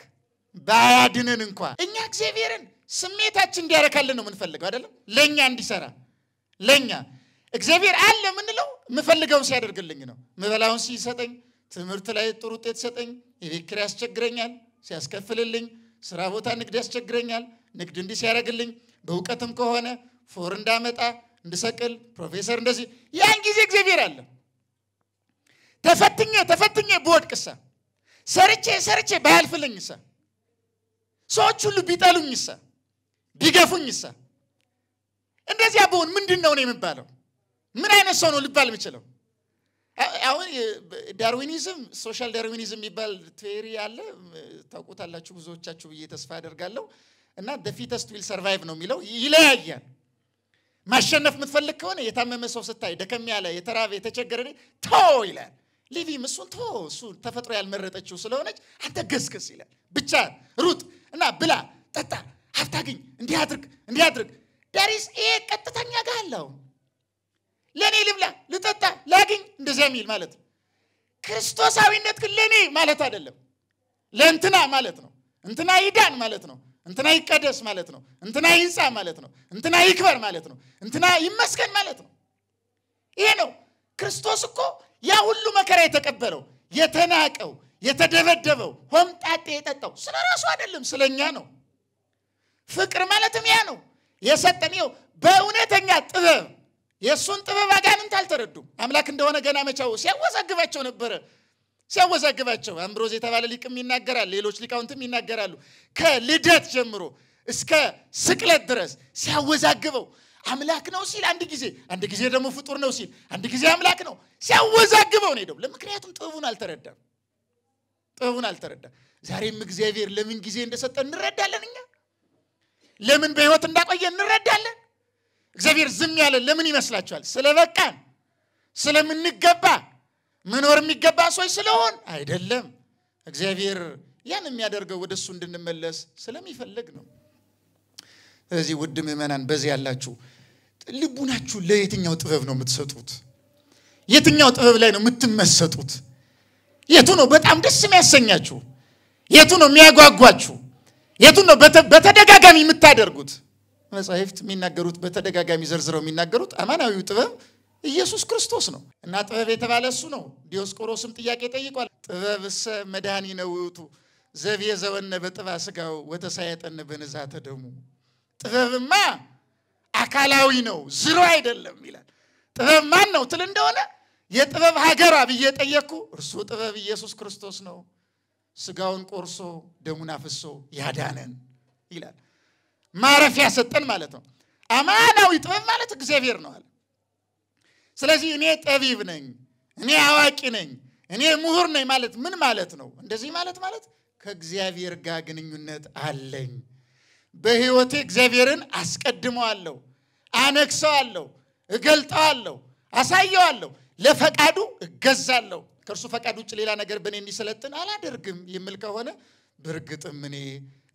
ባያድንን እንኳ እኛ እግዚአብሔርን ስሜታችን እንዲያረካልን ነው የምንፈልገው፣ አይደለም ለእኛ እንዲሰራ ለእኛ እግዚአብሔር አለ የምንለው የምፈልገውን ሲያደርግልኝ ነው። ምበላውን ሲሰጠኝ፣ ትምህርት ላይ ጥሩ ውጤት ሲሰጠኝ፣ የቤት ኪራይ ያስቸግረኛል ሲያስከፍልልኝ፣ ስራ ቦታ ንግድ ያስቸግረኛል ንግድ እንዲህ ሲያደርግልኝ፣ በእውቀትም ከሆነ ፎር እንዳመጣ እንድሰቅል ፕሮፌሰር እንደዚህ። ያን ጊዜ እግዚአብሔር አለ። ተፈትኜ ተፈትኜ ብወድቅሳ፣ ሰርቼ ሰርቼ ባያልፍልኝሳ፣ ሰዎች ሁሉ ቢጠሉኝሳ፣ ቢገፉኝሳ፣ እንደዚያ ብሆን ምንድን ነው ነው የሚባለው? ምን አይነት ሰው ነው ልባል የምችለው? አሁን ዳርዊኒዝም ሶሻል ዳርዊኒዝም የሚባል ቴሪ አለ ታውቁታላችሁ ብዙዎቻችሁ ብዬ ተስፋ አደርጋለሁ እና ደፊተስት ዊል ሰርቫይቭ ነው የሚለው ይለያያል ማሸነፍ የምትፈልግ ከሆነ የታመመ ሰው ስታይ ደከም ያለ የተራበ የተቸገረ ተው ይላል ሊቪም እሱን ቶ እሱ ተፈጥሮ ያልመረጠችው ስለሆነች አንተ ገስገስ ይላል ብቻ ሩጥ እና ብላ ጠጣ ሀብታግኝ እንዲህ አድርግ እንዲህ አድርግ ዳሪስ ይሄ ቀጥተኛ ጋር አለው ለእኔ ልብላ ልጠጣ ላግኝ እንደዚያ ሚል ማለት ነው ክርስቶሳዊነት ግን ለእኔ ማለት አይደለም ለእንትና ማለት ነው እንትና ይዳን ማለት ነው እንትና ይቀደስ ማለት ነው። እንትና ይንጻ ማለት ነው። እንትና ይክበር ማለት ነው። እንትና ይመስገን ማለት ነው። ይሄ ነው ክርስቶስ እኮ ያ ሁሉ መከራ የተቀበለው የተናቀው፣ የተደበደበው፣ ሆምጣጤ የጠጣው ስለ ራሱ አይደለም፣ ስለኛ ነው። ፍቅር ማለትም ያ ነው የሰጠን። ው በእውነተኛ ጥበብ የእሱን ጥበብ አጋንንት አልተረዱም። አምላክ እንደሆነ ገና መቻው ሲያወዛግባቸው ነበረ። ሲያወዛግባቸው አምብሮዝ የተባለ ሊቅም ይናገራል፣ ሌሎች ሊቃውንትም ይናገራሉ። ከልደት ጀምሮ እስከ ስቅለት ድረስ ሲያወዛግበው አምላክ ነው ሲል አንድ ጊዜ፣ አንድ ጊዜ ደግሞ ፍጡር ነው ሲል፣ አንድ ጊዜ አምላክ ነው ሲያወዛግበው ነው ሄደው። ለምክንያቱም ጥበቡን አልተረዳም፣ ጥበቡን አልተረዳም። ዛሬም እግዚአብሔር ለምን ጊዜ እንደሰጠ እንረዳለን። እኛ ለምን በህይወት እንዳቆየ እንረዳለን። እግዚአብሔር ዝም ያለ ለምን ይመስላችኋል? ስለበቃን ስለምንገባ መኖር የሚገባ ሰዎች ስለሆን አይደለም። እግዚአብሔር ያን የሚያደርገው ወደ እሱ እንድንመለስ ስለሚፈልግ ነው። ስለዚህ ውድ ምእመናን በዚህ ያላችሁ ልቡናችሁ ለየትኛው ጥበብ ነው የምትሰጡት? የትኛው ጥበብ ላይ ነው የምትመሰጡት? የቱ ነው በጣም ደስ የሚያሰኛችሁ? የቱ ነው የሚያጓጓችሁ? የቱ ነው በተደጋጋሚ የምታደርጉት? መጻሕፍት የሚናገሩት በተደጋጋሚ ዘርዝረው የሚናገሩት አማናዊው ጥበብ ኢየሱስ ክርስቶስ ነው እና ጥበብ የተባለ እሱ ነው። ዲዮስቆሮስም ጥያቄ ጠይቋል። ጥበብሰ መድኃኒ ነው ውእቱ ዘብ በጥባ ስጋው ወተሳየጠነ በንዛተ ደሙ። ጥበብማ አካላዊ ነው፣ ዝሮ አይደለም ይላል። ጥበብ ማን ነው ትል እንደሆነ የጥበብ ሀገሯ ብዬ ጠየቅኩ። እርሱ ጥበብ ኢየሱስ ክርስቶስ ነው፣ ስጋውን ቆርሶ ደሙን አፍሶ ያዳነን ይላል። ማረፊያ ሰጠን ማለት ነው። አማናዊ ጥበብ ማለት እግዚአብሔር ነዋል። ስለዚህ እኔ ጠቢብ ነኝ፣ እኔ አዋቂ ነኝ፣ እኔ ምሁር ነኝ ማለት ምን ማለት ነው? እንደዚህ ማለት ማለት ከእግዚአብሔር ጋር ግንኙነት አለኝ። በህይወቴ እግዚአብሔርን አስቀድመዋለሁ፣ አነግሰዋለሁ፣ እገልጠዋለሁ፣ አሳየዋለሁ፣ ለፈቃዱ እገዛለሁ። ከእርሱ ፈቃድ ውጭ ሌላ ነገር በእኔ እንዲሰለጥን አላደርግም የሚል ከሆነ በእርግጥም እኔ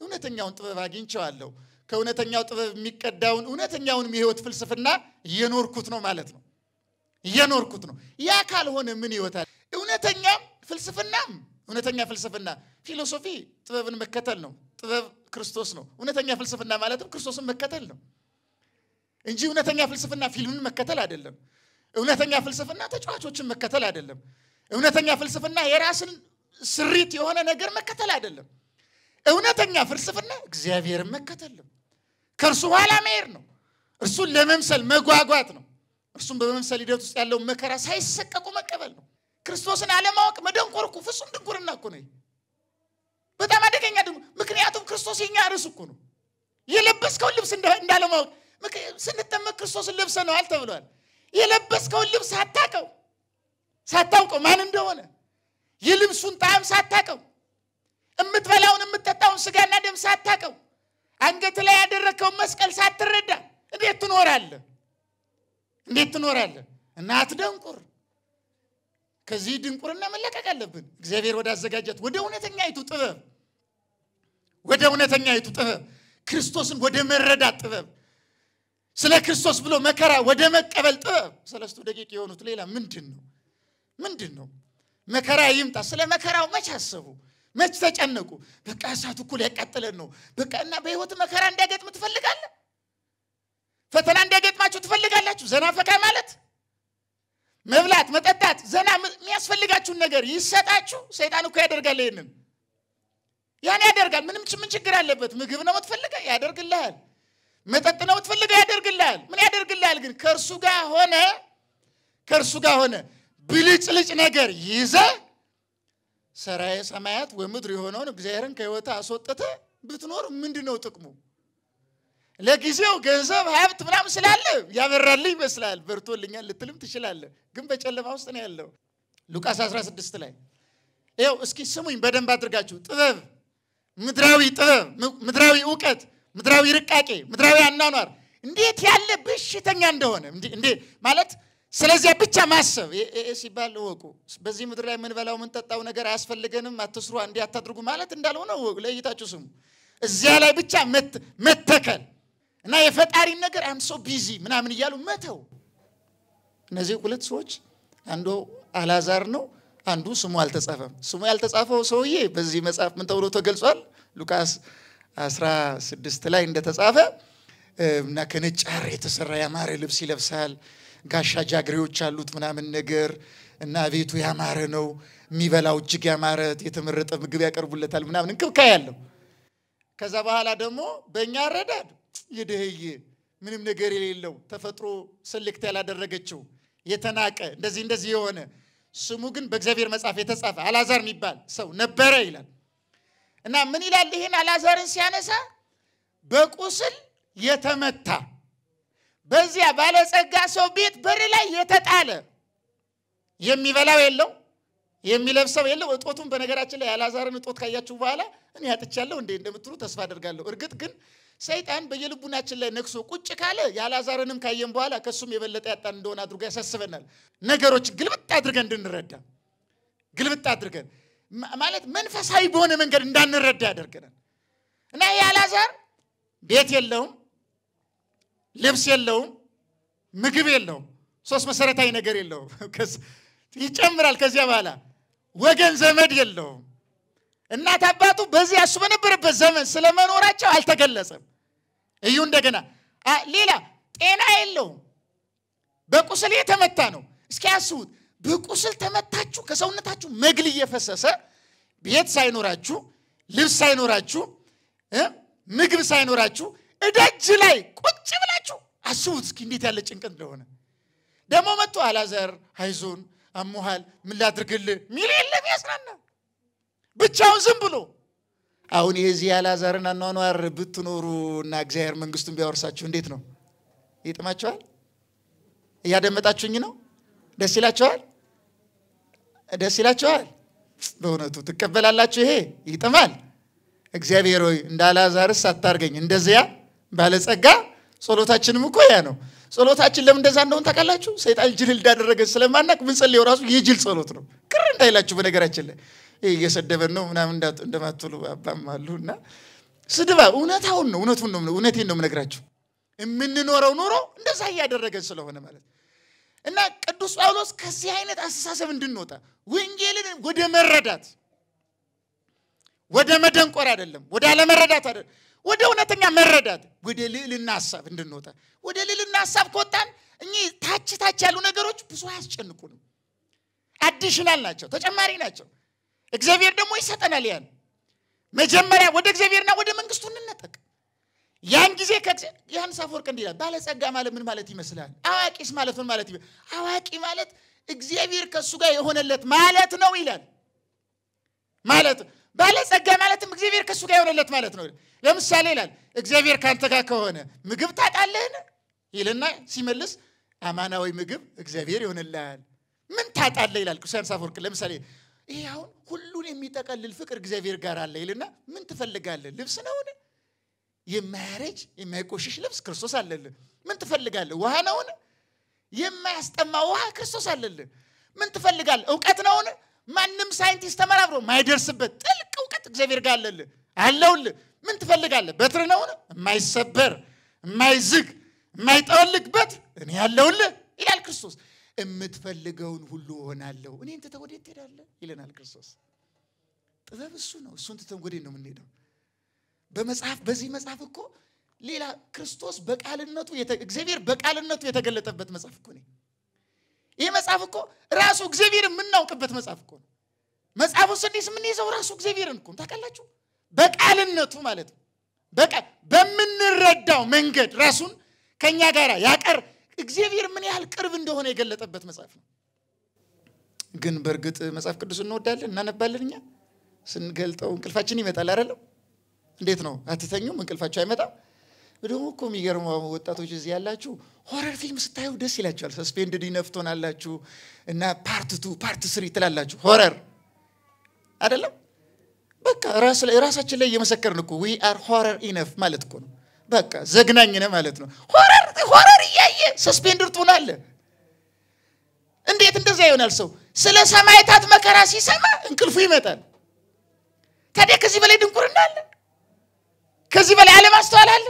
እውነተኛውን ጥበብ አግኝቸዋለሁ። ከእውነተኛው ጥበብ የሚቀዳውን እውነተኛውንም የህይወት ፍልስፍና እየኖርኩት ነው ማለት ነው። እየኖርኩት ነው። ያ ካልሆነ ምን ይወታል? እውነተኛም ፍልስፍናም እውነተኛ ፍልስፍና ፊሎሶፊ ጥበብን መከተል ነው። ጥበብ ክርስቶስ ነው። እውነተኛ ፍልስፍና ማለትም ክርስቶስን መከተል ነው እንጂ እውነተኛ ፍልስፍና ፊልምን መከተል አይደለም። እውነተኛ ፍልስፍና ተጫዋቾችን መከተል አይደለም። እውነተኛ ፍልስፍና የራስን ስሪት የሆነ ነገር መከተል አይደለም። እውነተኛ ፍልስፍና እግዚአብሔርን መከተል ነው። ከእርሱ ኋላ መሄድ ነው። እርሱን ለመምሰል መጓጓት ነው። እርሱም በመምሰል ሂደት ውስጥ ያለውን መከራ ሳይሰቀቁ መቀበል ነው። ክርስቶስን አለማወቅ መደንቆር እኮ ፍጹም ድንቁርና እኮ ነው። በጣም አደገኛ ድን ምክንያቱም ክርስቶስ የኛ ርዕስ እኮ ነው። የለበስከውን ልብስ እንዳለማወቅ ስንጠመቅ ክርስቶስን ለብሰ ነዋል ተብሏል። የለበስከውን ልብስ ሳታቀው ሳታውቀው ማን እንደሆነ የልብሱን ጣዕም ሳታቀው የምትበላውን የምትጠጣውን ስጋና ደም ሳታቀው አንገት ላይ ያደረግከውን መስቀል ሳትረዳ እንዴት ትኖራለህ? እንዴት ትኖራለን? እና አትደንቁር። ከዚህ ድንቁርና መለቀቅ አለብን። እግዚአብሔር ወደ አዘጋጀት ወደ እውነተኛይቱ ጥበብ ወደ እውነተኛይቱ ጥበብ ክርስቶስን ወደ መረዳት ጥበብ ስለ ክርስቶስ ብሎ መከራ ወደ መቀበል ጥበብ ሰለስቱ ደቂቅ የሆኑት ሌላ ምንድን ነው? ምንድን ነው? መከራ ይምጣ። ስለ መከራው መች አሰቡ? መች ተጨነቁ? በቃ እሳት እኩል ያቃጠለን ነው። በቃ እና በህይወት መከራ እንዲያገጥም ትፈልጋለህ? ፈተና እንዲያገጥማችሁ ትፈልጋላችሁ? ዘና ፈካ ማለት መብላት፣ መጠጣት፣ ዘና የሚያስፈልጋችሁን ነገር ይሰጣችሁ። ሰይጣን እኮ ያደርጋል ይህንን ያን ያደርጋል። ምንም ምን ችግር አለበት? ምግብ ነው የምትፈልገው፣ ያደርግልሃል። መጠጥ ነው የምትፈልገው፣ ያደርግልሃል። ምን ያደርግልሃል? ግን ከእርሱ ጋር ሆነ ከእርሱ ጋር ሆነ ብልጭልጭ ነገር ይዘ ሰራዬ ሰማያት ወምድር የሆነውን እግዚአብሔርን ከህይወት አስወጥተ ብትኖር ምንድን ነው ጥቅሙ? ለጊዜው ገንዘብ ሀብት ምናምን ስላለ ያበራል ይመስላል፣ በርቶልኛል ልትልም ትችላለ። ግን በጨለማ ውስጥ ነው ያለው። ሉቃስ 16 ላይ ው እስኪ ስሙኝ በደንብ አድርጋችሁ። ጥበብ፣ ምድራዊ ጥበብ፣ ምድራዊ እውቀት፣ ምድራዊ ርቃቄ፣ ምድራዊ አኗኗር እንዴት ያለ ብሽተኛ እንደሆነ እንዴ! ማለት ስለዚያ ብቻ ማሰብ ሲባል እወቁ። በዚህ ምድር ላይ የምንበላው የምንጠጣው ነገር አያስፈልገንም፣ አትስሩ፣ እንዲህ አታድርጉ ማለት እንዳልሆነ ለይታችሁ ስሙ። እዚያ ላይ ብቻ መተከል እና የፈጣሪን ነገር አም ሶ ቢዚ ምናምን እያሉ መተው። እነዚህ ሁለት ሰዎች አንዱ አላዛር ነው፣ አንዱ ስሙ አልተጻፈም። ስሙ ያልተጻፈው ሰውዬ በዚህ መጽሐፍ ምን ተብሎ ተገልጿል? ሉቃስ 16 ላይ እንደተጻፈ እና ከነጭ ሐር የተሰራ ያማረ ልብስ ይለብሳል፣ ጋሻ ጃግሬዎች አሉት ምናምን ነገር እና ቤቱ ያማረ ነው፣ የሚበላው እጅግ ያማረ የተመረጠ ምግብ ያቀርቡለታል ምናምን እንክብካ ያለው። ከዛ በኋላ ደግሞ በእኛ አረዳድ የደህየ ምንም ነገር የሌለው ተፈጥሮ ሰሌክት ያላደረገችው የተናቀ እንደዚህ እንደዚህ የሆነ ስሙ ግን በእግዚአብሔር መጽሐፍ የተጻፈ አላዛር የሚባል ሰው ነበረ ይላል እና ምን ይላል ይህን አላዛርን ሲያነሳ በቁስል የተመታ በዚያ ባለጸጋ ሰው ቤት በር ላይ የተጣለ የሚበላው የለው የሚለብሰው የለው እጦቱን በነገራችን ላይ አላዛርን እጦት ካያችሁ በኋላ እኔ ያጥቻለሁ እንዴ እንደምትሉ ተስፋ አደርጋለሁ እርግጥ ግን ሰይጣን በየልቡናችን ላይ ነግሶ ቁጭ ካለ የአላዛርንም ካየን በኋላ ከእሱም የበለጠ ያጣን እንደሆነ አድርጎ ያሳስበናል። ነገሮች ግልብጥ አድርገን እንድንረዳ ግልብጥ አድርገን ማለት መንፈሳዊ በሆነ መንገድ እንዳንረዳ ያደርገናል እና የአልዓዛር ቤት የለውም፣ ልብስ የለውም፣ ምግብ የለውም፣ ሶስት መሰረታዊ ነገር የለውም። ይጨምራል ከዚያ በኋላ ወገን ዘመድ የለውም። እናት አባቱ በዚህ እሱ በነበረበት ዘመን ስለመኖራቸው አልተገለጸም። እዩ እንደገና ሌላ ጤና የለውም በቁስል የተመታ ነው እስኪ ያስቡት በቁስል ተመታችሁ ከሰውነታችሁ መግል እየፈሰሰ ቤት ሳይኖራችሁ ልብስ ሳይኖራችሁ ምግብ ሳይኖራችሁ እደጅ ላይ ቁጭ ብላችሁ አስቡት እስኪ እንዴት ያለ ጭንቀት እንደሆነ ደግሞ መጥቶ አላዘር አይዞን አሞሃል ምን ላድርግልህ ሚል የለም ያስናና ብቻውን ዝም ብሎ አሁን የዚህ ያላዛርን አኗኗር ብትኖሩ እና እግዚአብሔር መንግስቱን ቢያወርሳችሁ እንዴት ነው? ይጥማችኋል? እያደመጣችሁኝ ነው? ደስ ይላችኋል? ደስ ይላችኋል? በእውነቱ ትቀበላላችሁ? ይሄ ይጥማል። እግዚአብሔር ሆይ እንደ አላዛርስ አታርገኝ፣ እንደዚያ ባለጸጋ። ጸሎታችንም እኮ ያ ነው። ጸሎታችን ለምን እንደዛ እንደሆን ታውቃላችሁ? ሰይጣን ጅል እንዳደረገ ስለማናቅ ምን ጸልየው ራሱ የጅል ጸሎት ነው። ቅር እንዳይላችሁ በነገራችን ላይ እየሰደበን ነው ምናምን እንደማትሉ አባም አሉ እና ስድባ እውነታውን ነው እውነቱን ነው እውነቴን ነው የምነግራችሁ። የምንኖረው ኑሮ እንደዛ እያደረገን ስለሆነ ማለት እና ቅዱስ ጳውሎስ ከዚህ አይነት አስተሳሰብ እንድንወጣ ወንጌልን ወደ መረዳት ወደ መደንቆር አይደለም፣ ወደ አለመረዳት አይደለም፣ ወደ እውነተኛ መረዳት ወደ ልዕልና ሀሳብ እንድንወጣ። ወደ ልዕልና ሀሳብ ከወጣን እኚህ ታች ታች ያሉ ነገሮች ብዙ አያስጨንቁንም። አዲሽናል ናቸው፣ ተጨማሪ ናቸው። እግዚአብሔር ደግሞ ይሰጠናል። ያን መጀመሪያ ወደ እግዚአብሔርና ወደ መንግስቱ እንነጠቅ። ያን ጊዜ ዮሐንስ አፈወርቅ እንዲህ ይላል፣ ባለጸጋ ማለት ምን ማለት ይመስላል? አዋቂስ ማለት ምን ማለት አዋቂ ማለት እግዚአብሔር ከእሱ ጋር የሆነለት ማለት ነው ይላል። ማለት ባለጸጋ ማለትም እግዚአብሔር ከእሱ ጋር የሆነለት ማለት ነው። ለምሳሌ ይላል እግዚአብሔር ከአንተ ጋር ከሆነ ምግብ ታጣለህን? ይልና ሲመልስ አማናዊ ምግብ እግዚአብሔር ይሆንልሃል። ምን ታጣለህ ይላል ዮሐንስ አፈወርቅ ለምሳሌ ይሄ አሁን ሁሉን የሚጠቀልል ፍቅር እግዚአብሔር ጋር አለ ይልና ምን ትፈልጋለህ? ልብስ ነውን? የማያረጅ የማይቆሽሽ ልብስ ክርስቶስ አለልህ። ምን ትፈልጋለህ? ውሃ ነውን? የማያስጠማ ውሃ ክርስቶስ አለልህ። ምን ትፈልጋለህ? እውቀት ነውን? ማንም ሳይንቲስት ተመራምሮ ማይደርስበት ጥልቅ እውቀት እግዚአብሔር ጋር አለልህ አለውልህ። ምን ትፈልጋለህ? በትር ነውን? የማይሰበር የማይዝግ የማይጠወልግ በትር እኔ አለውልህ ይላል ክርስቶስ። የምትፈልገውን ሁሉ እሆናለሁ፣ እኔን ትተህ ወዴት ትሄዳለህ? ይለናል ክርስቶስ። ጥበብ እሱ ነው። እሱን ትተን ወዴት ነው የምንሄደው? በመጽሐፍ በዚህ መጽሐፍ እኮ ሌላ ክርስቶስ በቃልነቱ እግዚአብሔር በቃልነቱ የተገለጠበት መጽሐፍ እኮ ነው። ይህ መጽሐፍ እኮ ራሱ እግዚአብሔር የምናውቅበት መጽሐፍ እኮ ነው። መጽሐፉ ስንይዝ የምንይዘው ራሱ እግዚአብሔርን እኮ ታውቃላችሁ፣ በቃልነቱ ማለት ነው። በቃል በምንረዳው መንገድ ራሱን ከእኛ ጋር ያቀር እግዚአብሔር ምን ያህል ቅርብ እንደሆነ የገለጠበት መጽሐፍ ነው። ግን በእርግጥ መጽሐፍ ቅዱስ እንወዳለን እናነባለን። እኛ ስንገልጠው እንቅልፋችን ይመጣል አይደለም? እንዴት ነው? አትተኙም? እንቅልፋቸው አይመጣም? ደግሞ እኮ የሚገርመው ወጣቶች እዚህ ያላችሁ ሆረር ፊልም ስታዩ ደስ ይላችኋል። ሰስፔንድድ ኢነፍ ትሆናላችሁ እና ፓርት ቱ ፓርት ስሪ ትላላችሁ። ሆረር አይደለም በቃ ራሳችን ላይ እየመሰከርን እኮ ዊ አር ሆረር ኢነፍ ማለት እኮ ነው። በቃ ዘግናኝ ነህ ማለት ነው። ሆረር ሆረር እያየ ሰስፔንድር ትሆናለህ። እንዴት እንደዚያ ይሆናል ሰው? ስለ ሰማዕታት መከራ ሲሰማ እንቅልፉ ይመጣል። ታዲያ ከዚህ በላይ ድንቁርና አለ? ከዚህ በላይ አለማስተዋል አለ?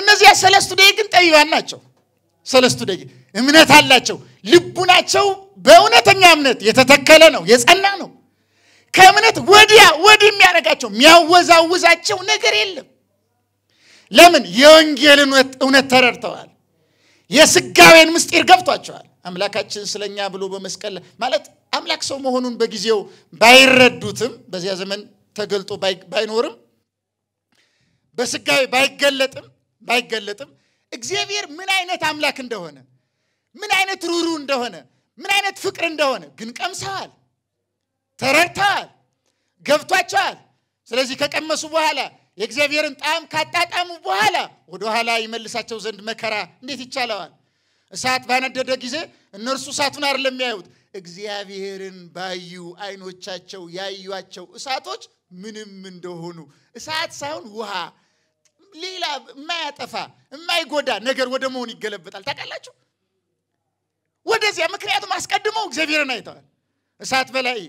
እነዚያ ሰለስቱ ደቂቅ ግን ጠቢባን ናቸው። ሰለስቱ ደቂቅ እምነት አላቸው። ልቡናቸው በእውነተኛ እምነት የተተከለ ነው፣ የጸና ነው። ከእምነት ወዲያ ወዲህ የሚያደርጋቸው የሚያወዛውዛቸው ነገር የለም። ለምን? የወንጌልን እውነት ተረድተዋል። የስጋዌን ምስጢር ገብቷቸዋል። አምላካችን ስለኛ ብሎ በመስቀል ማለት አምላክ ሰው መሆኑን በጊዜው ባይረዱትም በዚያ ዘመን ተገልጦ ባይኖርም በስጋዊ ባይገለጥም ባይገለጥም እግዚአብሔር ምን አይነት አምላክ እንደሆነ ምን አይነት ሩሩ እንደሆነ ምን አይነት ፍቅር እንደሆነ ግን ቀምሰዋል፣ ተረድተዋል፣ ገብቷቸዋል። ስለዚህ ከቀመሱ በኋላ የእግዚአብሔርን ጣዕም ካጣጣሙ በኋላ ወደ ኋላ ይመልሳቸው ዘንድ መከራ እንዴት ይቻለዋል? እሳት ባነደደ ጊዜ እነርሱ እሳቱን አይደለም የሚያዩት፣ እግዚአብሔርን ባዩ አይኖቻቸው ያዩቸው እሳቶች ምንም እንደሆኑ እሳት ሳይሆን ውሃ፣ ሌላ የማያጠፋ የማይጎዳ ነገር ወደ መሆን ይገለበጣል። ታውቃላችሁ? ወደዚያ ምክንያቱም አስቀድመው እግዚአብሔርን አይተዋል። እሳት በላይ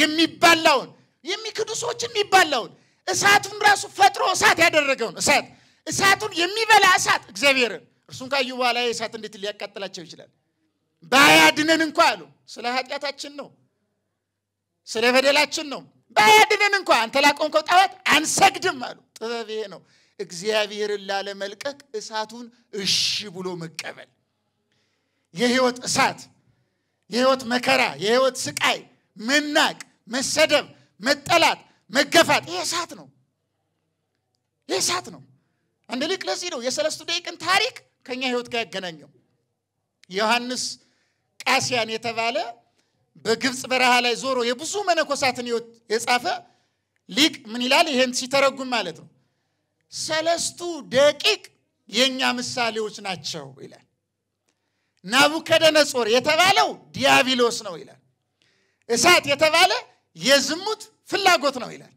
የሚባላውን የሚክዱ ሰዎች የሚባላውን እሳቱን ራሱ ፈጥሮ እሳት ያደረገውን እሳት እሳቱን የሚበላ እሳት እግዚአብሔርን እርሱን ካዩ በኋላ እሳት እንዴት ሊያቃጥላቸው ይችላል? ባያድነን እንኳ አሉ። ስለ ኃጢአታችን ነው፣ ስለ በደላችን ነው። ባያድነን እንኳ አንተ ላቆምከው ጣዖት አንሰግድም አሉ። ጥበብ ይሄ ነው፣ እግዚአብሔርን ላለመልቀቅ እሳቱን እሺ ብሎ መቀበል። የህይወት እሳት፣ የህይወት መከራ፣ የህይወት ስቃይ፣ መናቅ፣ መሰደብ፣ መጠላት መገፋት ይሄ እሳት ነው። ይሄ እሳት ነው። አንድ ሊቅ ለዚህ ነው የሰለስቱ ደቂቅን ታሪክ ከኛ ህይወት ጋር ያገናኘው። ዮሐንስ ቃሲያን የተባለ በግብፅ በረሃ ላይ ዞሮ የብዙ መነኮሳትን ህይወት የጻፈ ሊቅ ምን ይላል? ይሄን ሲተረጉም ማለት ነው ሰለስቱ ደቂቅ የእኛ ምሳሌዎች ናቸው ይላል። ናቡከደነጾር የተባለው ዲያብሎስ ነው ይላል። እሳት የተባለ የዝሙት ፍላጎት ነው ይላል።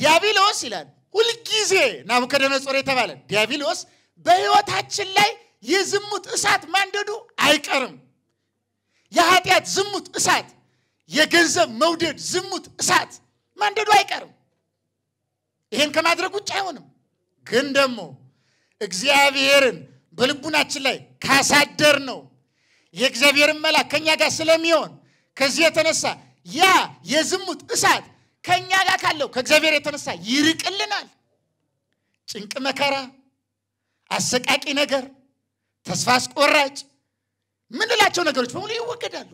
ዲያብሎስ ይላል ሁልጊዜ ናቡከደነጾር የተባለ ዲያብሎስ በህይወታችን ላይ የዝሙት እሳት ማንደዱ አይቀርም። የኃጢአት ዝሙት እሳት፣ የገንዘብ መውደድ ዝሙት እሳት ማንደዱ አይቀርም። ይሄን ከማድረግ ውጭ አይሆንም። ግን ደግሞ እግዚአብሔርን በልቡናችን ላይ ካሳደር ነው የእግዚአብሔርን መላክ ከእኛ ጋር ስለሚሆን ከዚህ የተነሳ ያ የዝሙት እሳት ከእኛ ጋር ካለው ከእግዚአብሔር የተነሳ ይርቅልናል። ጭንቅ፣ መከራ፣ አሰቃቂ ነገር፣ ተስፋ አስቆራጭ ምንላቸው ነገሮች በሙሉ ይወገዳሉ።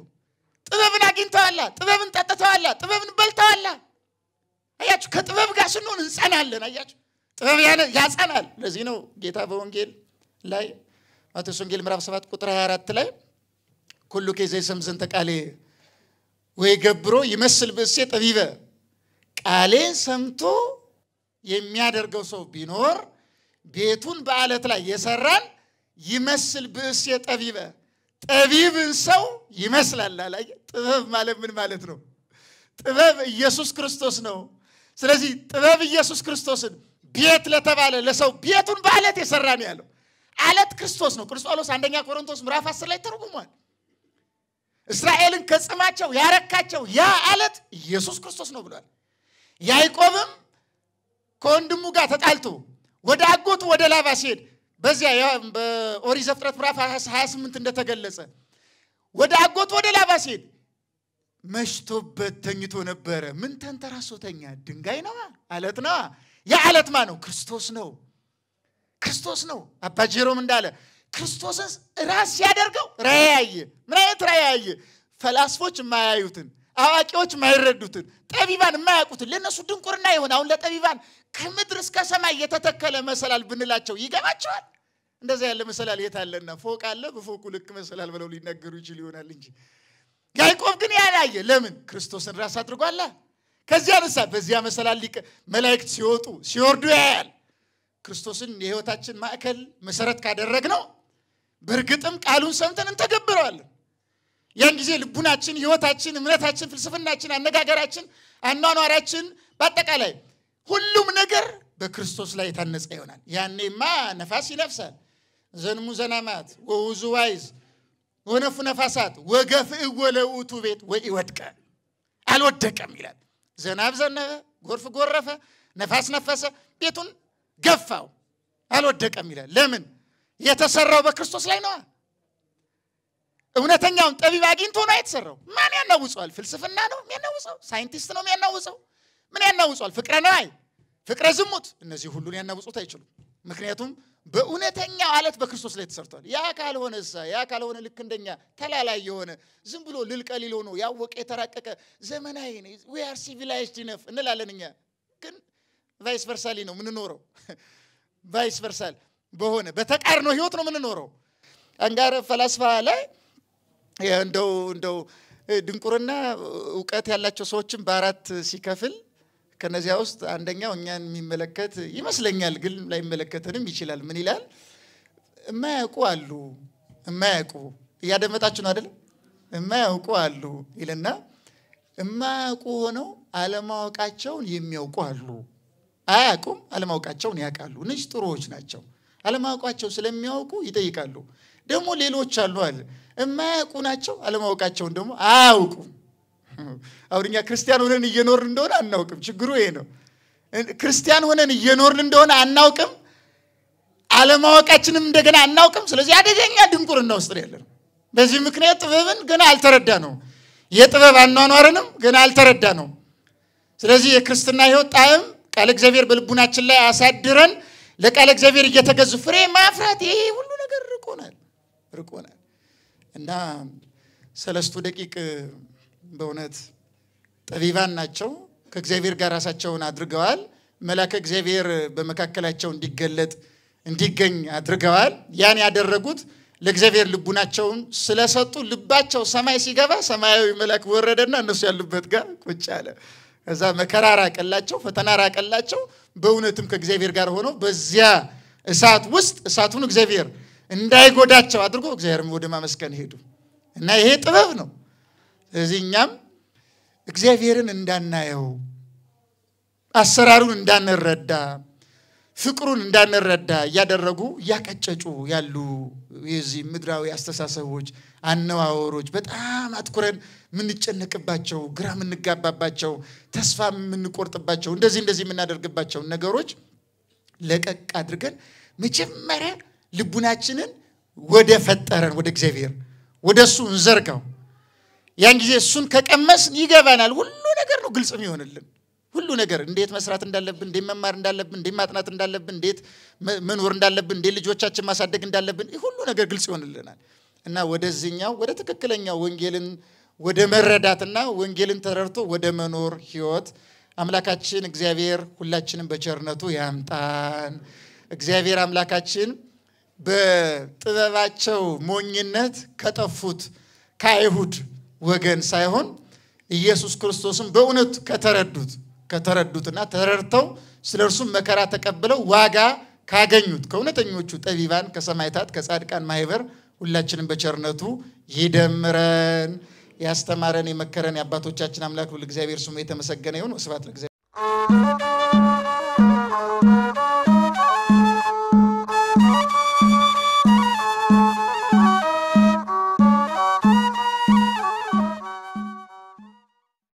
ጥበብን አግኝተዋላ፣ ጥበብን ጠጥተዋላ፣ ጥበብን በልተዋላ። አያችሁ፣ ከጥበብ ጋር ስንሆን እንጸናለን። አያችሁ፣ ጥበብ ያጸናል። ለዚህ ነው ጌታ በወንጌል ላይ ማቴዎስ ወንጌል ምዕራፍ 7 ቁጥር 24 ላይ ኩሉ ኬዘ ይሰምዝንተ ቃሌ ወይ ገብሮ ይመስል ብእሴ ጠቢበ ቃሌን ሰምቶ የሚያደርገው ሰው ቢኖር ቤቱን በአለት ላይ የሰራን ይመስል ብእሴ ጠቢበ ጠቢብን ሰው ይመስላል አላ ጥበብ ማለት ምን ማለት ነው ጥበብ ኢየሱስ ክርስቶስ ነው ስለዚህ ጥበብ ኢየሱስ ክርስቶስን ቤት ለተባለ ለሰው ቤቱን በአለት የሰራ ነው ያለው አለት ክርስቶስ ነው ቅዱስ ጳውሎስ አንደኛ ቆሮንቶስ ምዕራፍ አስር ላይ ተርጉሟል እስራኤልን ከጽማቸው ያረካቸው ያ አለት ኢየሱስ ክርስቶስ ነው ብሏል። ያይቆብም ከወንድሙ ጋር ተጣልቶ ወደ አጎቱ ወደ ላባ ሲሄድ በዚያ በኦሪት ዘፍጥረት ምዕራፍ 28 እንደተገለጸ ወደ አጎቱ ወደ ላባ ሲሄድ መሽቶበት ተኝቶ ነበረ። ምን ተንተራሶተኛ ድንጋይ ነዋ፣ አለት ነዋ። ያ አለት ማ ነው? ክርስቶስ ነው። ክርስቶስ ነው። አባ ጀሮም እንዳለ ክርስቶስን ራስ ሲያደርገው ራያየ ምን አይነት ራያየ ፈላስፎች የማያዩትን አዋቂዎች የማይረዱትን ጠቢባን የማያውቁትን ለእነሱ ድንቁርና ይሆን አሁን ለጠቢባን ከምድር እስከ ሰማይ የተተከለ መሰላል ብንላቸው ይገባቸዋል። እንደዛ ያለ መሰላል የት አለና ፎቅ አለ በፎቁ ልክ መሰላል ብለው ሊናገሩ ይችል ይሆናል እንጂ ያዕቆብ ግን ያላየ ለምን ክርስቶስን ራስ አድርጓላ። ከዚያ ነሳ በዚያ መሰላል ሊቀ መላእክት ሲወጡ ሲወርዱ ያያል። ክርስቶስን የህይወታችን ማዕከል መሰረት ካደረግ ነው በእርግጥም ቃሉን ሰምተን እንተገብረዋለን። ያን ጊዜ ልቡናችን፣ ህይወታችን፣ እምነታችን፣ ፍልስፍናችን፣ አነጋገራችን፣ አኗኗራችን በአጠቃላይ ሁሉም ነገር በክርስቶስ ላይ የታነጸ ይሆናል። ያኔማ ነፋስ ይነፍሳል። ዘንሙ ዘናማት ወውዙ ዋይዝ ወነፉ ነፋሳት ወገፍ ወለውቱ ቤት ወድቀ አልወደቀም ይላል። ዘናብ ዘነበ፣ ጎርፍ ጎረፈ፣ ነፋስ ነፈሰ፣ ቤቱን ገፋው፣ አልወደቀም ይላል። ለምን? የተሰራው በክርስቶስ ላይ ነዋ። እውነተኛውን ጠቢብ አግኝቶ ነው የተሰራው። ማን ያናውጸዋል? ፍልስፍና ነው የሚያናውጸው? ሳይንቲስት ነው የሚያናውጸው? ምን ያናውጸዋል? ፍቅረ ነዋይ፣ ፍቅረ ዝሙት፣ እነዚህ ሁሉን ያናውጹት አይችሉም። ምክንያቱም በእውነተኛው አለት በክርስቶስ ላይ ተሰርቷል። ያ ካልሆነ እሳ ያ ካልሆነ ልክ እንደኛ ተላላይ የሆነ ዝም ብሎ ልልቀሊል ሆኖ ያወቀ የተራቀቀ ዘመናዊ ዊ አር ሲቪላይዝድ እንላለን እኛ። ግን ቫይስ ቨርሳሊ ነው ምንኖረው ቫይስ ቨርሳል በሆነ በተቃርኖ ህይወት ነው የምንኖረው። አንጋረ ፈላስፋ ላይ እንደው እንደው ድንቁርና እውቀት ያላቸው ሰዎችን በአራት ሲከፍል ከነዚያ ውስጥ አንደኛው እኛን የሚመለከት ይመስለኛል፣ ግን ላይመለከተንም ይችላል። ምን ይላል? እማያውቁ አሉ። እማያውቁ እያደመጣችሁ ነው አይደለም? እማያውቁ አሉ ይልና እማያውቁ ሆነው አለማወቃቸውን የሚያውቁ አሉ። አያውቁም፣ አለማወቃቸውን ያውቃሉ። እነዚህ ጥሩዎች ናቸው። አለማወቋቸው ስለሚያውቁ ይጠይቃሉ። ደግሞ ሌሎች አሉ አለ የማያውቁ ናቸው። አለማወቃቸውን ደግሞ አያውቁም። አሁን እኛ ክርስቲያን ሆነን እየኖርን እንደሆነ አናውቅም። ችግሩ ይሄ ነው። ክርስቲያን ሆነን እየኖርን እንደሆነ አናውቅም። አለማወቃችንም እንደገና አናውቅም። ስለዚህ አደገኛ ድንቁርና ውስጥ ነው ያለነው። በዚህ ምክንያት ጥበብን ገና አልተረዳ ነው። የጥበብ አኗኗርንም ገና አልተረዳ ነው። ስለዚህ የክርስትና ህይወት ጣዕም ቃል እግዚአብሔር በልቡናችን ላይ አሳድረን ለቃለ እግዚአብሔር እየተገዙ ፍሬ ማፍራት ይሄ ሁሉ ነገር ርቆናል ርቆናል እና ሰለስቱ ደቂቅ በእውነት ጠቢባን ናቸው። ከእግዚአብሔር ጋር ራሳቸውን አድርገዋል። መላከ እግዚአብሔር በመካከላቸው እንዲገለጥ እንዲገኝ አድርገዋል። ያን ያደረጉት ለእግዚአብሔር ልቡናቸውን ስለሰጡ ልባቸው ሰማይ ሲገባ ሰማያዊ መልአክ ወረደና እነሱ ያሉበት ጋር ቁጭ አለ። እዛ መከራ ራቀላቸው፣ ፈተና ራቀላቸው። በእውነትም ከእግዚአብሔር ጋር ሆነው በዚያ እሳት ውስጥ እሳቱን እግዚአብሔር እንዳይጎዳቸው አድርጎ እግዚአብሔርም ወደ ማመስገን ሄዱ እና ይሄ ጥበብ ነው። ስለዚህ እኛም እግዚአብሔርን እንዳናየው አሰራሩን እንዳንረዳ ፍቅሩን እንዳንረዳ እያደረጉ እያቀጨጩ ያሉ የዚህ ምድራዊ አስተሳሰቦች አነዋወሮች በጣም አትኩረን የምንጨነቅባቸው፣ ግራ የምንጋባባቸው፣ ተስፋ የምንቆርጥባቸው፣ እንደዚህ እንደዚህ የምናደርግባቸውን ነገሮች ለቀቅ አድርገን መጀመሪያ ልቡናችንን ወደ ፈጠረን ወደ እግዚአብሔር ወደ እሱ እንዘርጋው። ያን ጊዜ እሱን ከቀመስን ይገባናል። ሁሉ ነገር ነው ግልጽ የሚሆንልን። ሁሉ ነገር እንዴት መስራት እንዳለብን፣ እንዴት መማር እንዳለብን፣ እንዴት ማጥናት እንዳለብን፣ እንዴት መኖር እንዳለብን፣ እንዴት ልጆቻችን ማሳደግ እንዳለብን፣ ሁሉ ነገር ግልጽ ይሆንልናል። እና ወደዚህኛው ወደ ትክክለኛው ወንጌልን ወደ መረዳትና ወንጌልን ተረድቶ ወደ መኖር ህይወት አምላካችን እግዚአብሔር ሁላችንም በቸርነቱ ያምጣን። እግዚአብሔር አምላካችን በጥበባቸው ሞኝነት ከጠፉት ከአይሁድ ወገን ሳይሆን ኢየሱስ ክርስቶስን በእውነት ከተረዱት ከተረዱትና ተረድተው ስለ እርሱም መከራ ተቀብለው ዋጋ ካገኙት ከእውነተኞቹ ጠቢባን ከሰማይታት ከጻድቃን ማህበር ሁላችንም በቸርነቱ ይደምረን። ያስተማረን የመከረን የአባቶቻችን አምላክ ሁሉ እግዚአብሔር ስሙ የተመሰገነ ይሁን። ስብሐት ለእግዚአብሔር።